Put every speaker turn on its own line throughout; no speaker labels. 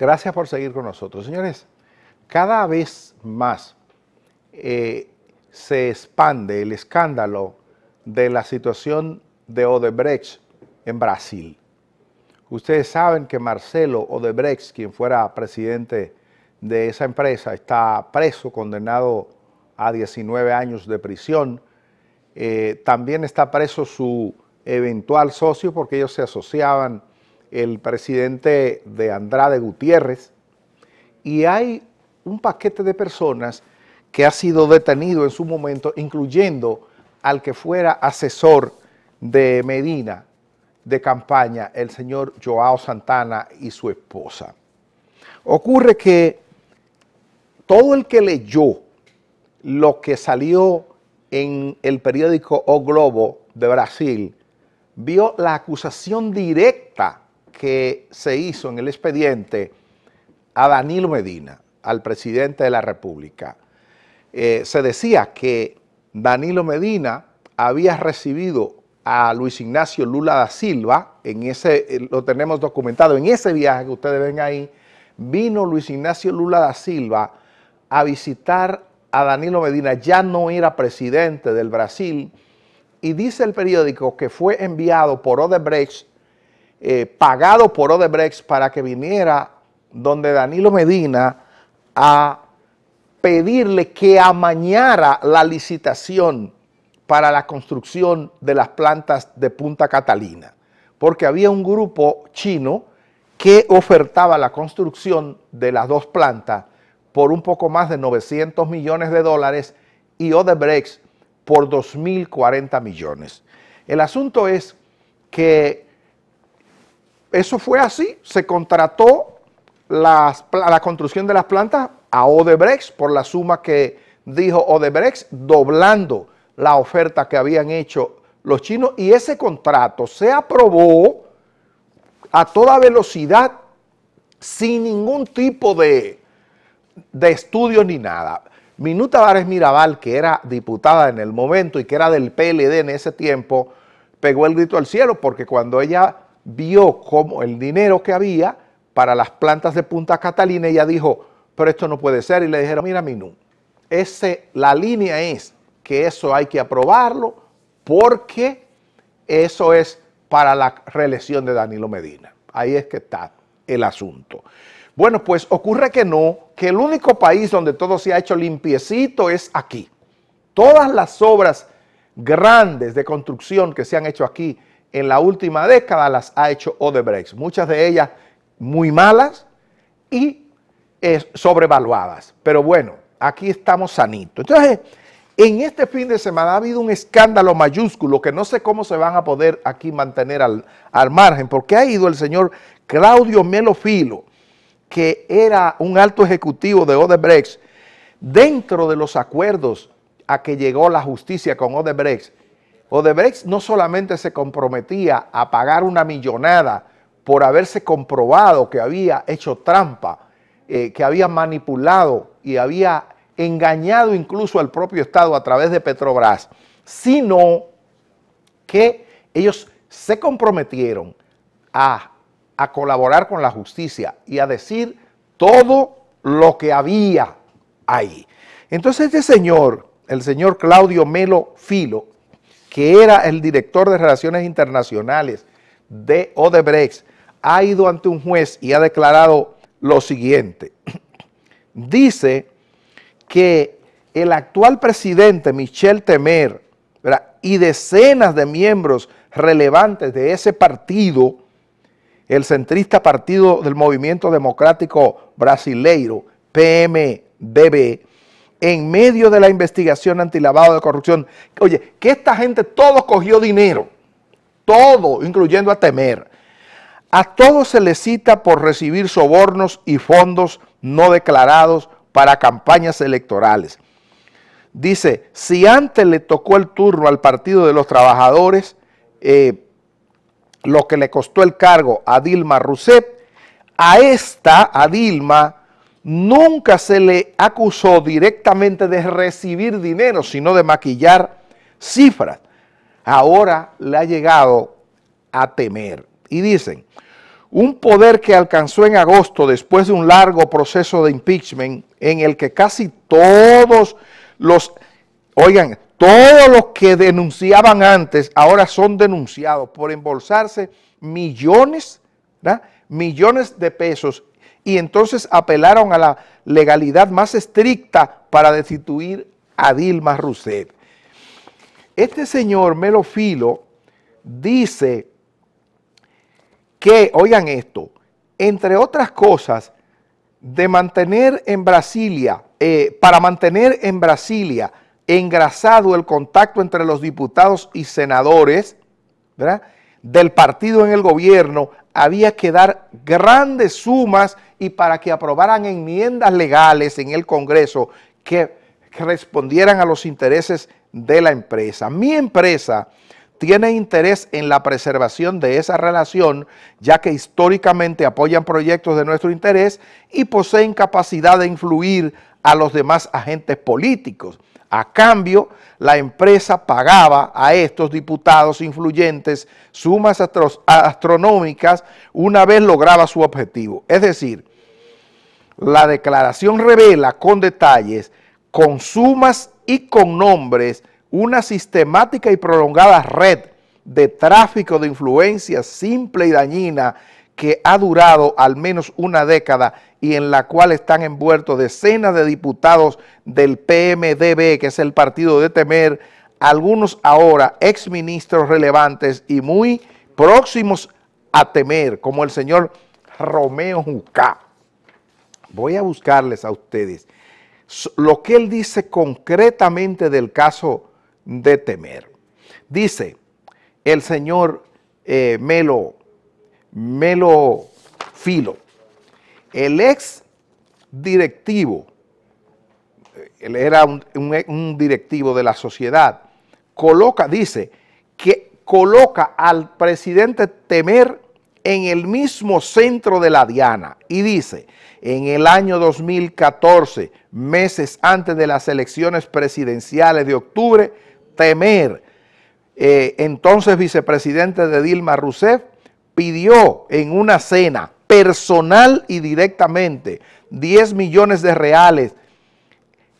Gracias por seguir con nosotros. Señores, cada vez más eh, se expande el escándalo de la situación de Odebrecht en Brasil. Ustedes saben que Marcelo Odebrecht, quien fuera presidente de esa empresa, está preso, condenado a 19 años de prisión. Eh, también está preso su eventual socio porque ellos se asociaban el presidente de Andrade Gutiérrez, y hay un paquete de personas que ha sido detenido en su momento, incluyendo al que fuera asesor de Medina de campaña, el señor Joao Santana y su esposa. Ocurre que todo el que leyó lo que salió en el periódico O Globo de Brasil, vio la acusación directa que se hizo en el expediente a Danilo Medina, al presidente de la República. Eh, se decía que Danilo Medina había recibido a Luis Ignacio Lula da Silva, en ese, eh, lo tenemos documentado, en ese viaje que ustedes ven ahí, vino Luis Ignacio Lula da Silva a visitar a Danilo Medina, ya no era presidente del Brasil, y dice el periódico que fue enviado por Odebrecht eh, pagado por Odebrecht para que viniera donde Danilo Medina a pedirle que amañara la licitación para la construcción de las plantas de Punta Catalina, porque había un grupo chino que ofertaba la construcción de las dos plantas por un poco más de 900 millones de dólares y Odebrecht por 2.040 millones. El asunto es que eso fue así, se contrató la construcción de las plantas a Odebrecht por la suma que dijo Odebrecht, doblando la oferta que habían hecho los chinos y ese contrato se aprobó a toda velocidad sin ningún tipo de, de ni nada. Minuta Várez Mirabal, que era diputada en el momento y que era del PLD en ese tiempo, pegó el grito al cielo porque cuando ella vio cómo el dinero que había para las plantas de Punta Catalina, ella dijo, pero esto no puede ser. Y le dijeron, mira, Minú, ese, la línea es que eso hay que aprobarlo porque eso es para la reelección de Danilo Medina. Ahí es que está el asunto. Bueno, pues ocurre que no, que el único país donde todo se ha hecho limpiecito es aquí. Todas las obras grandes de construcción que se han hecho aquí en la última década las ha hecho Odebrecht, muchas de ellas muy malas y eh, sobrevaluadas. Pero bueno, aquí estamos sanitos. Entonces, en este fin de semana ha habido un escándalo mayúsculo que no sé cómo se van a poder aquí mantener al, al margen, porque ha ido el señor Claudio Melo Filo, que era un alto ejecutivo de Odebrecht, dentro de los acuerdos a que llegó la justicia con Odebrecht, Odebrecht no solamente se comprometía a pagar una millonada por haberse comprobado que había hecho trampa, eh, que había manipulado y había engañado incluso al propio Estado a través de Petrobras, sino que ellos se comprometieron a, a colaborar con la justicia y a decir todo lo que había ahí. Entonces este señor, el señor Claudio Melo Filo, que era el director de Relaciones Internacionales de Odebrecht, ha ido ante un juez y ha declarado lo siguiente. Dice que el actual presidente Michel Temer y decenas de miembros relevantes de ese partido, el centrista partido del Movimiento Democrático Brasileiro, PMDB, en medio de la investigación antilavado de corrupción. Oye, que esta gente todo cogió dinero, todo, incluyendo a Temer. A todos se les cita por recibir sobornos y fondos no declarados para campañas electorales. Dice, si antes le tocó el turno al Partido de los Trabajadores, eh, lo que le costó el cargo a Dilma Rousseff, a esta, a Dilma, nunca se le acusó directamente de recibir dinero, sino de maquillar cifras. Ahora le ha llegado a temer. Y dicen, un poder que alcanzó en agosto después de un largo proceso de impeachment en el que casi todos los, oigan, todos los que denunciaban antes ahora son denunciados por embolsarse millones, ¿verdad? millones de pesos y entonces apelaron a la legalidad más estricta para destituir a Dilma Rousseff. Este señor Melofilo dice que, oigan esto, entre otras cosas, de mantener en Brasilia, eh, para mantener en Brasilia engrasado el contacto entre los diputados y senadores del partido en el gobierno, había que dar grandes sumas y para que aprobaran enmiendas legales en el Congreso que respondieran a los intereses de la empresa. Mi empresa tiene interés en la preservación de esa relación, ya que históricamente apoyan proyectos de nuestro interés y poseen capacidad de influir a los demás agentes políticos. A cambio, la empresa pagaba a estos diputados influyentes sumas astronómicas una vez lograba su objetivo. Es decir, la declaración revela con detalles, con sumas y con nombres, una sistemática y prolongada red de tráfico de influencia simple y dañina que ha durado al menos una década y en la cual están envueltos decenas de diputados del PMDB, que es el partido de Temer, algunos ahora exministros relevantes y muy próximos a Temer, como el señor Romeo Jucá voy a buscarles a ustedes lo que él dice concretamente del caso de Temer. Dice el señor eh, Melo, Melo Filo, el ex directivo, eh, él era un, un directivo de la sociedad, coloca, dice, que coloca al presidente Temer en el mismo centro de la Diana y dice, en el año 2014, meses antes de las elecciones presidenciales de octubre, Temer, eh, entonces vicepresidente de Dilma Rousseff, pidió en una cena personal y directamente 10 millones de reales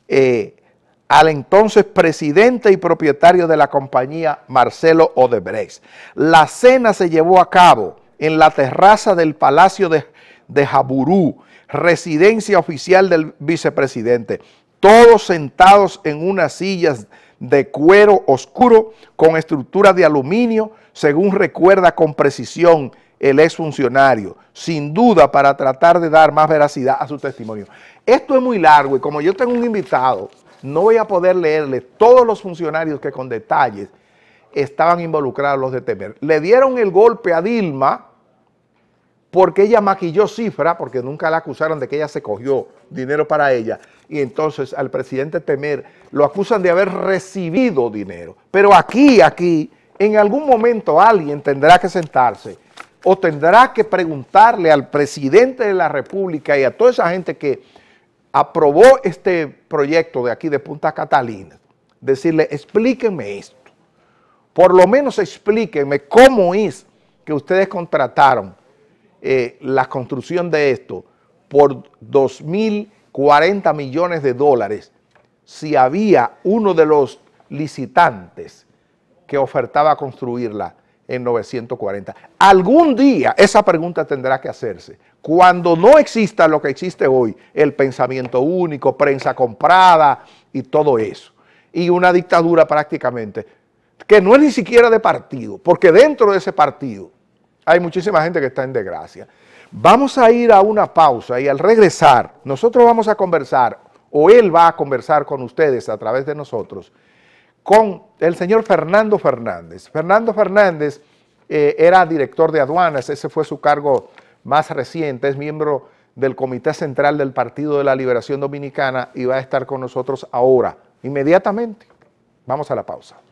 eh, al entonces presidente y propietario de la compañía Marcelo Odebrecht. La cena se llevó a cabo en la terraza del Palacio de, Jaburú, residencia oficial del vicepresidente, todos sentados en unas sillas de cuero oscuro con estructura de aluminio, según recuerda con precisión el exfuncionario, sin duda para tratar de dar más veracidad a su testimonio. Esto es muy largo y como yo tengo un invitado, no voy a poder leerle todos los funcionarios que con detalles estaban involucrados los de Temer. Le dieron el golpe a Dilma, porque ella maquilló cifra, porque nunca la acusaron de que ella se cogió dinero para ella, y entonces al presidente Temer lo acusan de haber recibido dinero. Pero aquí, aquí, en algún momento alguien tendrá que sentarse o tendrá que preguntarle al presidente de la República y a toda esa gente que aprobó este proyecto de aquí de Punta Catalina, decirle, explíquenme esto, por lo menos explíquenme cómo es que ustedes contrataron eh, la construcción de esto por 2.040 millones de dólares si había uno de los licitantes que ofertaba construirla en 940. Algún día esa pregunta tendrá que hacerse. Cuando no exista lo que existe hoy, el pensamiento único, prensa comprada y todo eso, y una dictadura prácticamente, que no es ni siquiera de partido, porque dentro de ese partido hay muchísima gente que está en desgracia. Vamos a ir a una pausa y al regresar, nosotros vamos a conversar, o él va a conversar con ustedes a través de nosotros, con el señor Fernando Fernández. Fernando Fernández eh, era director de aduanas, ese fue su cargo más reciente, es miembro del Comité Central del Partido de la Liberación Dominicana y va a estar con nosotros ahora, inmediatamente. Vamos a la pausa.